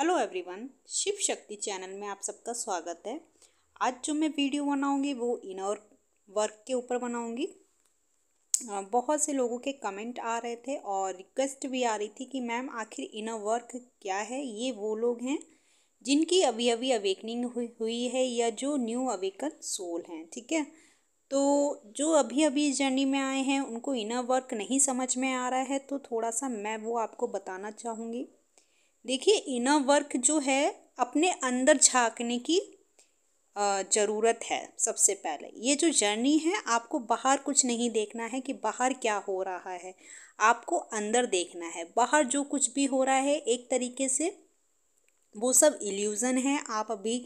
hello everyone Shiv शक्ति channel में आप सबका स्वागत है आज जो मैं वीडियो बनाऊंगी वो इनर वर्क के ऊपर बनाऊंगी बहुत से लोगों के कमेंट आ रहे थे और रिक्वेस्ट भी आ रही थी कि मैम आखिर इनर वर्क क्या है ये वो लोग हैं जिनकी अभी अभी अवेकनिंग हुई है या जो न्यू अवेकन सोल हैं ठीक है तो जो अभी अभी इस जर्नी में आए हैं उनको इनर वर्क नहीं समझ में आ रहा है तो थोड़ा सा मैं वो आपको बताना चाहूँगी देखिए इनर वर्क जो है अपने अंदर झांकने की ज़रूरत है सबसे पहले ये जो जर्नी है आपको बाहर कुछ नहीं देखना है कि बाहर क्या हो रहा है आपको अंदर देखना है बाहर जो कुछ भी हो रहा है एक तरीके से वो सब इल्यूज़न है आप अभी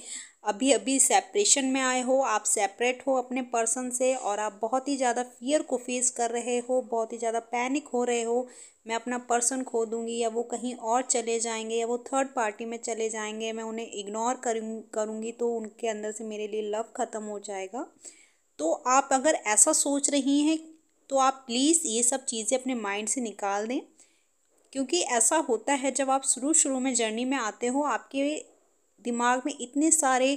अभी अभी सेपरेशन में आए हो आप सेपरेट हो अपने पर्सन से और आप बहुत ही ज़्यादा फियर को फेस कर रहे हो बहुत ही ज़्यादा पैनिक हो रहे हो मैं अपना पर्सन खो दूँगी या वो कहीं और चले जाएंगे या वो थर्ड पार्टी में चले जाएंगे मैं उन्हें इग्नोर करूँ करूँगी तो उनके अंदर से मेरे लिए लव ख़त्म हो जाएगा तो आप अगर ऐसा सोच रही हैं तो आप प्लीज़ ये सब चीज़ें अपने माइंड से निकाल दें क्योंकि ऐसा होता है जब आप शुरू शुरू में जर्नी में आते हो आपके दिमाग में इतने सारे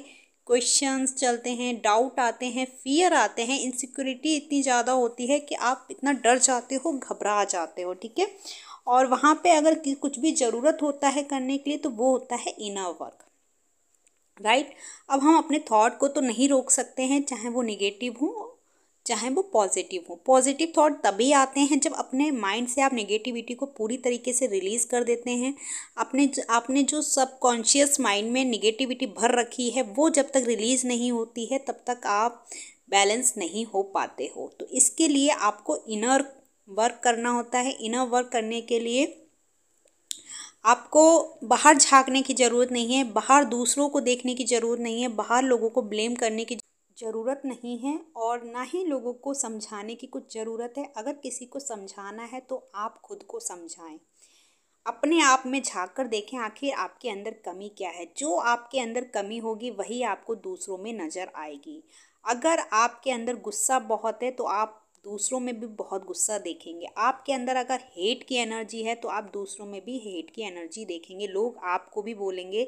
क्वेश्चंस चलते हैं डाउट आते हैं फियर आते हैं इनसिक्योरिटी इतनी ज़्यादा होती है कि आप इतना डर जाते हो घबरा जाते हो ठीक है और वहाँ पे अगर कुछ भी ज़रूरत होता है करने के लिए तो वो होता है इनर वर्क राइट अब हम अपने थॉट को तो नहीं रोक सकते हैं चाहे वो निगेटिव हो चाहे वो पॉजिटिव हो पॉजिटिव थॉट तभी आते हैं जब अपने माइंड से आप नेगेटिविटी को पूरी तरीके से रिलीज़ कर देते हैं अपने आपने जो सबकॉन्शियस माइंड में नेगेटिविटी भर रखी है वो जब तक रिलीज़ नहीं होती है तब तक आप बैलेंस नहीं हो पाते हो तो इसके लिए आपको इनर वर्क करना होता है इनर वर्क करने के लिए आपको बाहर झांकने की ज़रूरत नहीं है बाहर दूसरों को देखने की ज़रूरत नहीं है बाहर लोगों को ब्लेम करने की ज़रूरत नहीं है और ना ही लोगों को समझाने की कुछ ज़रूरत है अगर किसी को समझाना है तो आप खुद को समझाएं अपने आप में झाँक कर देखें आखिर आपके अंदर कमी क्या है जो आपके अंदर कमी होगी वही आपको दूसरों में नज़र आएगी अगर आपके अंदर गुस्सा बहुत है तो आप दूसरों में भी बहुत गुस्सा देखेंगे आपके अंदर अगर हेट की एनर्जी है तो आप दूसरों में भी हेट की एनर्जी देखेंगे लोग आपको भी बोलेंगे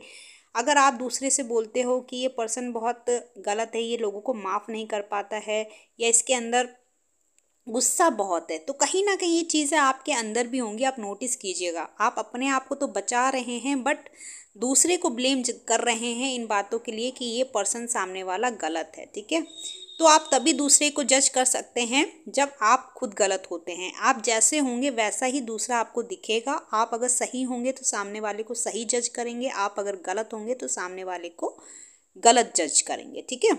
अगर आप दूसरे से बोलते हो कि ये पर्सन बहुत गलत है ये लोगों को माफ़ नहीं कर पाता है या इसके अंदर गुस्सा बहुत है तो कहीं ना कहीं ये चीज़ें आपके अंदर भी होंगी आप नोटिस कीजिएगा आप अपने आप को तो बचा रहे हैं बट दूसरे को ब्लेम कर रहे हैं इन बातों के लिए कि ये पर्सन सामने वाला गलत है ठीक है तो आप तभी दूसरे को जज कर सकते हैं जब आप खुद गलत होते हैं आप जैसे होंगे वैसा ही दूसरा आपको दिखेगा आप अगर सही होंगे तो सामने वाले को सही जज करेंगे आप अगर गलत होंगे तो सामने वाले को गलत जज करेंगे ठीक है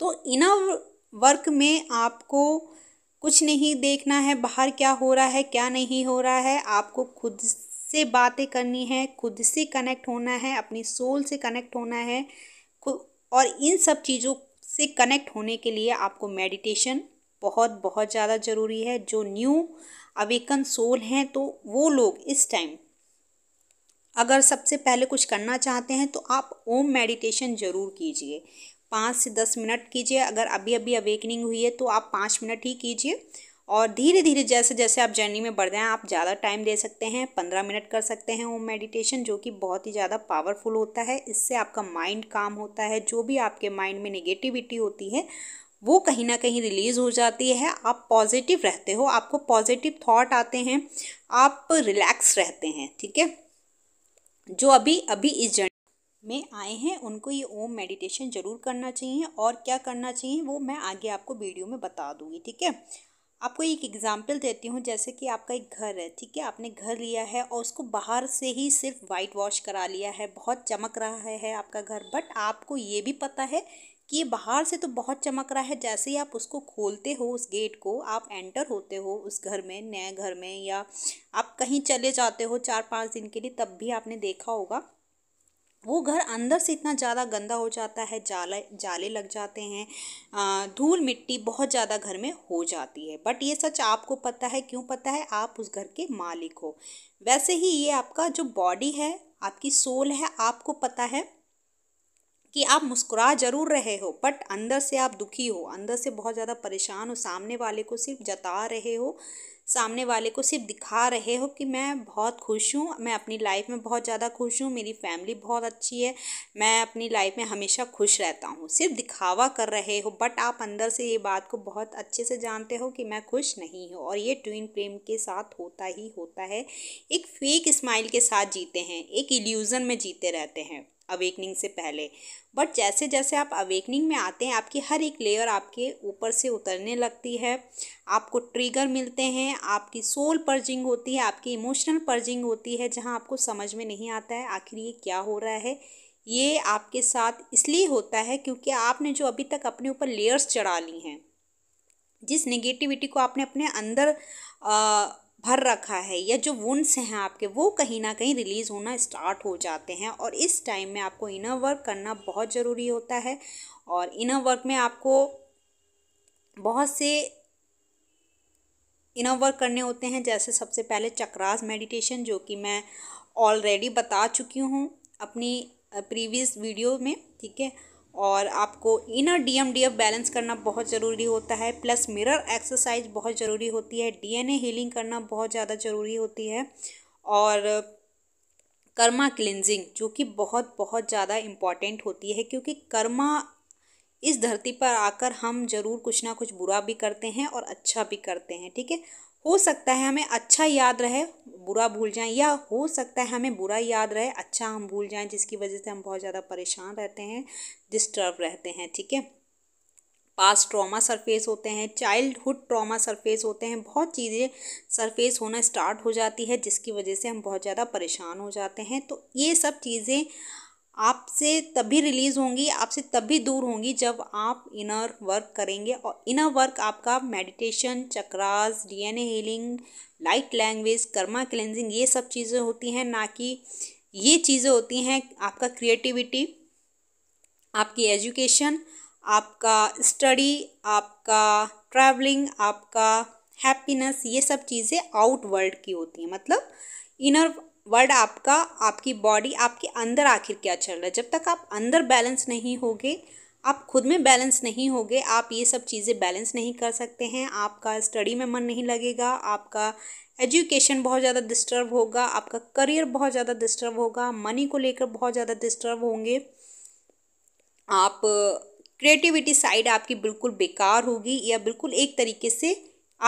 तो इनर वर्क में आपको कुछ नहीं देखना है बाहर क्या हो रहा है क्या नहीं हो रहा है आपको खुद से बातें करनी है खुद से कनेक्ट होना है अपनी सोल से कनेक्ट होना है और इन सब चीज़ों से कनेक्ट होने के लिए आपको मेडिटेशन बहुत बहुत ज़्यादा ज़रूरी है जो न्यू अवेकन सोल हैं तो वो लोग इस टाइम अगर सबसे पहले कुछ करना चाहते हैं तो आप ओम मेडिटेशन ज़रूर कीजिए पाँच से दस मिनट कीजिए अगर अभी अभी अवेकनिंग हुई है तो आप पाँच मिनट ही कीजिए और धीरे धीरे जैसे जैसे आप जर्नी में बढ़ जाएँ आप ज़्यादा टाइम दे सकते हैं पंद्रह मिनट कर सकते हैं होम मेडिटेशन जो कि बहुत ही ज़्यादा पावरफुल होता है इससे आपका माइंड काम होता है जो भी आपके माइंड में नेगेटिविटी होती है वो कहीं ना कहीं रिलीज़ हो जाती है आप पॉजिटिव रहते हो आपको पॉजिटिव थाट आते हैं आप रिलैक्स रहते हैं ठीक है जो अभी अभी इस जर्नी में आए हैं उनको ये ओम मेडिटेशन ज़रूर करना चाहिए और क्या करना चाहिए वो मैं आगे आपको वीडियो में बता दूंगी ठीक है आपको एक एग्ज़ाम्पल देती हूँ जैसे कि आपका एक घर है ठीक है आपने घर लिया है और उसको बाहर से ही सिर्फ वाइट वॉश करा लिया है बहुत चमक रहा है, है आपका घर बट आपको ये भी पता है कि ये बाहर से तो बहुत चमक रहा है जैसे ही आप उसको खोलते हो उस गेट को आप एंटर होते हो उस घर में नए घर में या आप कहीं चले जाते हो चार पाँच दिन के लिए तब भी आपने देखा होगा वो घर अंदर से इतना ज़्यादा गंदा हो जाता है जाले जाले लग जाते हैं धूल मिट्टी बहुत ज़्यादा घर में हो जाती है बट ये सच आपको पता है क्यों पता है आप उस घर के मालिक हो वैसे ही ये आपका जो बॉडी है आपकी सोल है आपको पता है कि आप मुस्कुरा जरूर रहे हो बट अंदर से आप दुखी हो अंदर से बहुत ज़्यादा परेशान हो सामने वाले को सिर्फ जता रहे हो सामने वाले को सिर्फ दिखा रहे हो कि मैं बहुत खुश हूँ मैं अपनी लाइफ में बहुत ज़्यादा खुश हूँ मेरी फैमिली बहुत अच्छी है मैं अपनी लाइफ में हमेशा खुश रहता हूँ सिर्फ दिखावा कर रहे हो बट आप अंदर से ये बात को बहुत अच्छे से जानते हो कि मैं खुश नहीं हूँ और ये ट्विन प्रेम के साथ होता ही होता है एक फेक स्माइल के साथ जीते हैं एक इल्यूज़न में जीते रहते हैं अवेकनिंग से पहले बट जैसे जैसे आप अवेकनिंग में आते हैं आपकी हर एक लेयर आपके ऊपर से उतरने लगती है आपको ट्रिगर मिलते हैं आपकी सोल पर्जिंग होती है आपकी इमोशनल पर्जिंग होती है जहाँ आपको समझ में नहीं आता है आखिर ये क्या हो रहा है ये आपके साथ इसलिए होता है क्योंकि आपने जो अभी तक अपने ऊपर लेयर्स चढ़ा ली हैं जिस नेगेटिविटी को आपने अपने अंदर आ, भर रखा है या जो वुंड्स हैं आपके वो कहीं ना कहीं रिलीज़ होना स्टार्ट हो जाते हैं और इस टाइम में आपको इनर वर्क करना बहुत ज़रूरी होता है और इनर वर्क में आपको बहुत से इनर वर्क करने होते हैं जैसे सबसे पहले चक्रास मेडिटेशन जो कि मैं ऑलरेडी बता चुकी हूँ अपनी प्रीवियस वीडियो में ठीक है और आपको inner D M D F balance करना बहुत ज़रूरी होता है प्लस मिरर एक्सरसाइज बहुत ज़रूरी होती है डी एन ए हीलिंग करना बहुत ज़्यादा ज़रूरी होती है और कर्मा क्लिनजिंग जो कि बहुत बहुत ज़्यादा इम्पॉर्टेंट होती है क्योंकि कर्मा इस धरती पर आकर हम जरूर कुछ ना कुछ बुरा भी करते हैं और अच्छा भी करते हैं ठीक है हो सकता है हमें अच्छा याद रहे बुरा भूल जाएं या हो सकता है हमें बुरा याद रहे अच्छा हम भूल जाएं जिसकी वजह से हम बहुत ज़्यादा परेशान रहते हैं डिस्टर्ब रहते हैं ठीक है पास ट्रॉमा सरफेस होते हैं चाइल्डहुड ट्रॉमा सरफेस होते हैं बहुत चीज़ें सरफेस होना स्टार्ट हो जाती है जिसकी वजह से हम बहुत ज़्यादा परेशान हो जाते हैं तो ये सब चीज़ें आपसे तभी रिलीज़ होंगी आपसे तभी दूर होंगी जब आप इनर वर्क करेंगे और इनर वर्क आपका meditation chakras DNA healing light language karma cleansing ये सब चीज़ें होती हैं ना कि ये चीज़ें होती हैं आपका क्रिएटिविटी आपकी एजुकेशन आपका स्टडी आपका ट्रैवलिंग आपका हैप्पीनेस ये सब चीज़ें आउट वर्ल्ड की होती हैं मतलब इनर वर्ड आपका आपकी बॉडी आपके अंदर आखिर क्या चल रहा है जब तक आप अंदर बैलेंस नहीं होगे आप खुद में बैलेंस नहीं होगे आप ये सब चीज़ें बैलेंस नहीं कर सकते हैं आपका स्टडी में मन नहीं लगेगा आपका एजुकेशन बहुत ज़्यादा डिस्टर्ब होगा आपका करियर बहुत ज़्यादा डिस्टर्ब होगा मनी को लेकर बहुत ज़्यादा डिस्टर्ब होंगे आप क्रिएटिविटी साइड आपकी बिल्कुल बेकार होगी या बिल्कुल एक तरीके से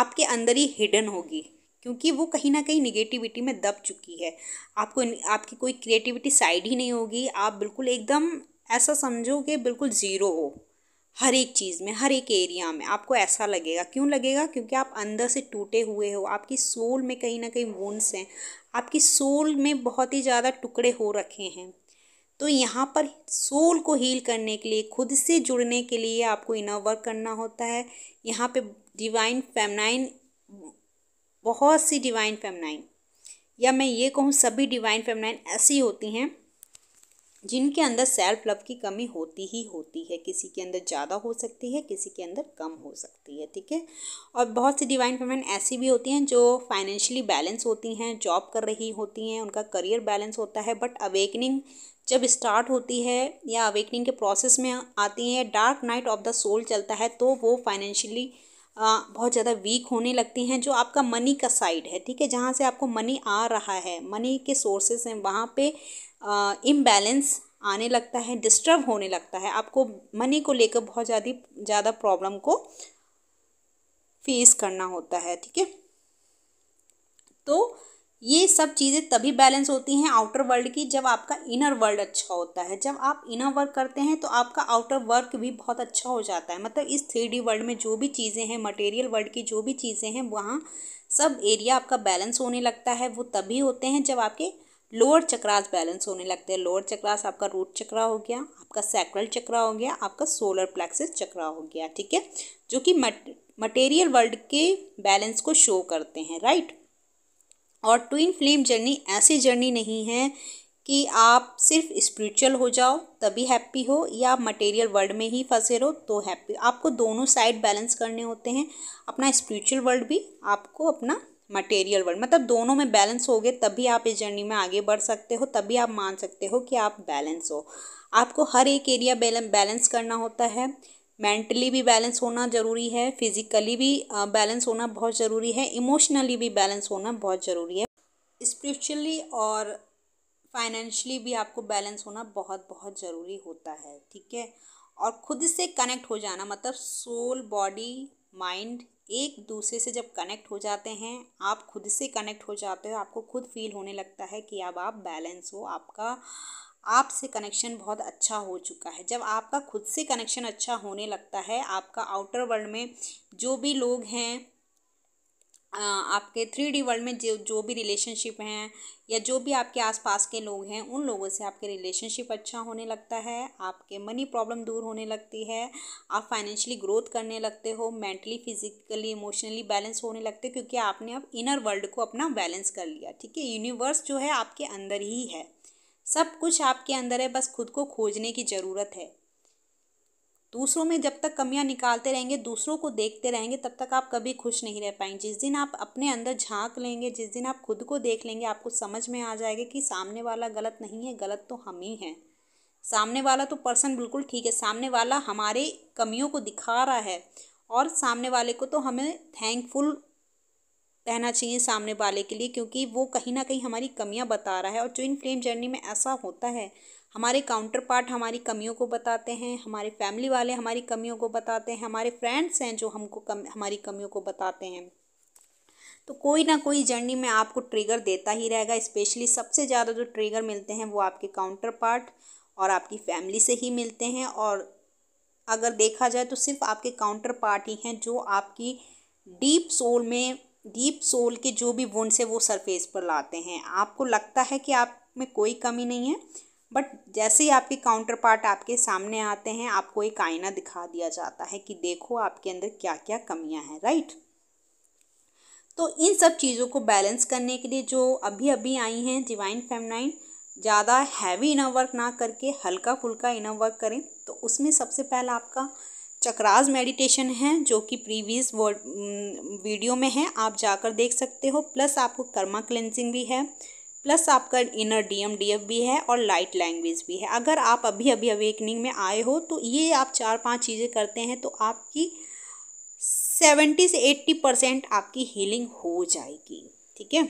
आपके अंदर ही हिडन होगी क्योंकि वो कहीं ना कहीं निगेटिविटी में दब चुकी है आपको आपकी कोई क्रिएटिविटी साइड ही नहीं होगी आप बिल्कुल एकदम ऐसा समझो कि बिल्कुल ज़ीरो हो हर एक चीज़ में हर एक एरिया में आपको ऐसा लगेगा क्यों लगेगा क्योंकि आप अंदर से टूटे हुए हो आपकी सोल में कहीं ना कहीं वोन्स हैं आपकी सोल में बहुत ही ज़्यादा टुकड़े हो रखे हैं तो यहाँ पर सोल को हील करने के लिए खुद से जुड़ने के लिए आपको इनर वर्क करना होता है यहाँ पे डिवाइन फेमनाइन बहुत सी डिवाइन फेमनाइन या मैं ये कहूँ सभी डिवाइन फेमनाइन ऐसी होती हैं जिनके अंदर सेल्फ लव की कमी होती ही होती है किसी के अंदर ज़्यादा हो सकती है किसी के अंदर कम हो सकती है ठीक है और बहुत सी डिवाइन फेमनाइन ऐसी भी होती हैं जो फाइनेंशियली बैलेंस होती हैं जॉब कर रही होती हैं उनका करियर बैलेंस होता है बट अवेकनिंग जब स्टार्ट होती है या अवेकनिंग के प्रोसेस में आती हैं dark night of the soul चलता है तो वो फाइनेंशियली बहुत ज़्यादा वीक होने लगती हैं जो आपका मनी का साइड है ठीक है जहाँ से आपको मनी आ रहा है मनी के सोर्सेस हैं वहाँ पे इम्बैलेंस आने लगता है डिस्टर्ब होने लगता है आपको मनी को लेकर बहुत ज़्यादा ज़्यादा प्रॉब्लम को फेस करना होता है ठीक है तो ये सब चीज़ें तभी बैलेंस होती हैं आउटर वर्ल्ड की जब आपका इनर वर्ल्ड अच्छा होता है जब आप इनर वर्क करते हैं तो आपका आउटर वर्क भी बहुत अच्छा हो जाता है मतलब इस थ्री वर्ल्ड में जो भी चीज़ें हैं मटेरियल वर्ल्ड की जो भी चीज़ें हैं वहाँ सब एरिया आपका बैलेंस होने लगता है वो तभी होते हैं जब आपके लोअर चक्रास बैलेंस होने लगते हैं लोअर चक्रास आपका रूट चक्रा हो गया आपका सैक्रल चक्रा हो गया आपका सोलर प्लेक्सिस चक्रा हो गया ठीक है जो कि मटेरियल वर्ल्ड के बैलेंस को शो करते हैं राइट और ट्विन फ्लेम जर्नी ऐसी जर्नी नहीं है कि आप सिर्फ स्पिरिचुअल हो जाओ तभी हैप्पी हो या आप मटेरियल वर्ल्ड में ही फंसे रहो तो हैप्पी आपको दोनों साइड बैलेंस करने होते हैं अपना स्पिरिचुअल वर्ल्ड भी आपको अपना मटेरियल वर्ल्ड मतलब दोनों में बैलेंस हो गए तभी आप इस जर्नी में आगे बढ़ सकते हो तभी आप मान सकते हो कि आप बैलेंस हो आपको हर एक एरिया बैलेंस करना होता है मेंटली भी बैलेंस होना ज़रूरी है फिज़िकली भी बैलेंस होना बहुत ज़रूरी है इमोशनली भी बैलेंस होना बहुत ज़रूरी है स्पिरिचुअली और फाइनेंशली भी आपको बैलेंस होना बहुत बहुत ज़रूरी होता है ठीक है और खुद से कनेक्ट हो जाना मतलब सोल बॉडी माइंड एक दूसरे से जब कनेक्ट हो जाते हैं आप खुद से कनेक्ट हो जाते हो आपको खुद फील होने लगता है कि अब आप बैलेंस हो आपका आपसे कनेक्शन बहुत अच्छा हो चुका है जब आपका खुद से कनेक्शन अच्छा होने लगता है आपका आउटर वर्ल्ड में जो भी लोग हैं आपके थ्री डी वर्ल्ड में जो जो भी रिलेशनशिप हैं या जो भी आपके आसपास के लोग हैं उन लोगों से आपके रिलेशनशिप अच्छा होने लगता है आपके मनी प्रॉब्लम दूर होने लगती है आप फाइनेंशियली ग्रोथ करने लगते हो मेंटली फिजिकली इमोशनली बैलेंस होने लगते हो क्योंकि आपने अब इनर वर्ल्ड को अपना बैलेंस कर लिया ठीक है यूनिवर्स जो है आपके अंदर ही है सब कुछ आपके अंदर है बस खुद को खोजने की ज़रूरत है दूसरों में जब तक कमियां निकालते रहेंगे दूसरों को देखते रहेंगे तब तक आप कभी खुश नहीं रह पाएंगे जिस दिन आप अपने अंदर झांक लेंगे जिस दिन आप खुद को देख लेंगे आपको समझ में आ जाएगा कि सामने वाला गलत नहीं है गलत तो हम ही हैं सामने वाला तो पर्सन बिल्कुल ठीक है सामने वाला हमारे कमियों को दिखा रहा है और सामने वाले को तो हमें थैंकफुल रहना चाहिए सामने वाले के लिए क्योंकि वो कहीं ना कहीं हमारी कमियां बता रहा है और ट्विन फ्लेम जर्नी में ऐसा होता है हमारे काउंटर पार्ट हमारी कमियों को बताते हैं हमारे फैमिली वाले हमारी कमियों को बताते हैं हमारे फ्रेंड्स हैं जो हमको कम हमारी कमियों को बताते हैं तो कोई ना कोई जर्नी में आपको ट्रिगर देता ही रहेगा स्पेशली सबसे ज़्यादा जो ट्रिगर मिलते हैं वो आपके काउंटर पार्ट और आपकी फैमिली से ही मिलते हैं और अगर देखा जाए तो सिर्फ आपके काउंटर पार्ट ही हैं जो आपकी डीप सोल में डीप सोल के जो भी वुंड्स है वो सरफेस पर लाते हैं आपको लगता है कि आप में कोई कमी नहीं है बट जैसे ही आपके काउंटर पार्ट आपके सामने आते हैं आपको एक आईना दिखा दिया जाता है कि देखो आपके अंदर क्या क्या कमियां हैं राइट तो इन सब चीज़ों को बैलेंस करने के लिए जो अभी अभी आई हैं डिवाइन फेमनाइन ज़्यादा हैवी इनर वर्क ना करके हल्का फुल्का इनर वर्क करें तो उसमें सबसे पहला आपका चक्रास मेडिटेशन है जो कि प्रीवियस वीडियो में है आप जाकर देख सकते हो प्लस आपको कर्मा क्लेंसिंग भी है प्लस आपका इनर डीएम डीएफ भी है और लाइट लैंग्वेज भी है अगर आप अभी अभी अवेकनिंग में आए हो तो ये आप चार पांच चीज़ें करते हैं तो आपकी सेवेंटी से एट्टी परसेंट आपकी हीलिंग हो जाएगी ठीक है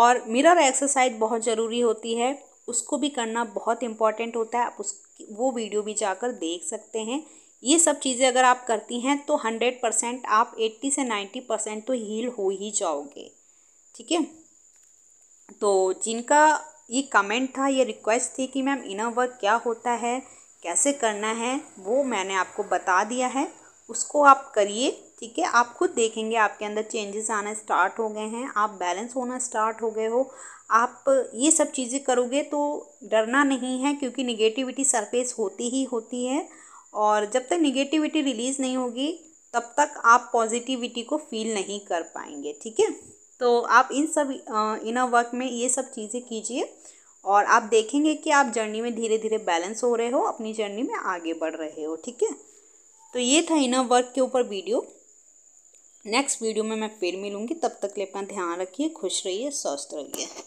और मिरर एक्सरसाइज बहुत ज़रूरी होती है उसको भी करना बहुत इम्पॉर्टेंट होता है आप उस वो वीडियो भी जाकर देख सकते हैं ये सब चीज़ें अगर आप करती हैं तो हंड्रेड परसेंट आप एट्टी से नाइन्टी परसेंट तो हील हो ही जाओगे ठीक है तो जिनका ये कमेंट था ये रिक्वेस्ट थी कि मैम इनर वर्क क्या होता है कैसे करना है वो मैंने आपको बता दिया है उसको आप करिए ठीक है आप खुद देखेंगे आपके अंदर चेंजेस आना स्टार्ट हो गए हैं आप बैलेंस होना स्टार्ट हो गए हो आप ये सब चीज़ें करोगे तो डरना नहीं है क्योंकि निगेटिविटी सरफेस होती ही होती है और जब तक निगेटिविटी रिलीज़ नहीं होगी तब तक आप पॉजिटिविटी को फील नहीं कर पाएंगे ठीक है तो आप इन सब इनर वर्क में ये सब चीज़ें कीजिए और आप देखेंगे कि आप जर्नी में धीरे धीरे बैलेंस हो रहे हो अपनी जर्नी में आगे बढ़ रहे हो ठीक है तो ये था इनर वर्क के ऊपर वीडियो नेक्स्ट वीडियो में मैं फिर मिलूंगी तब तक लिए अपना ध्यान रखिए खुश रहिए स्वस्थ रहिए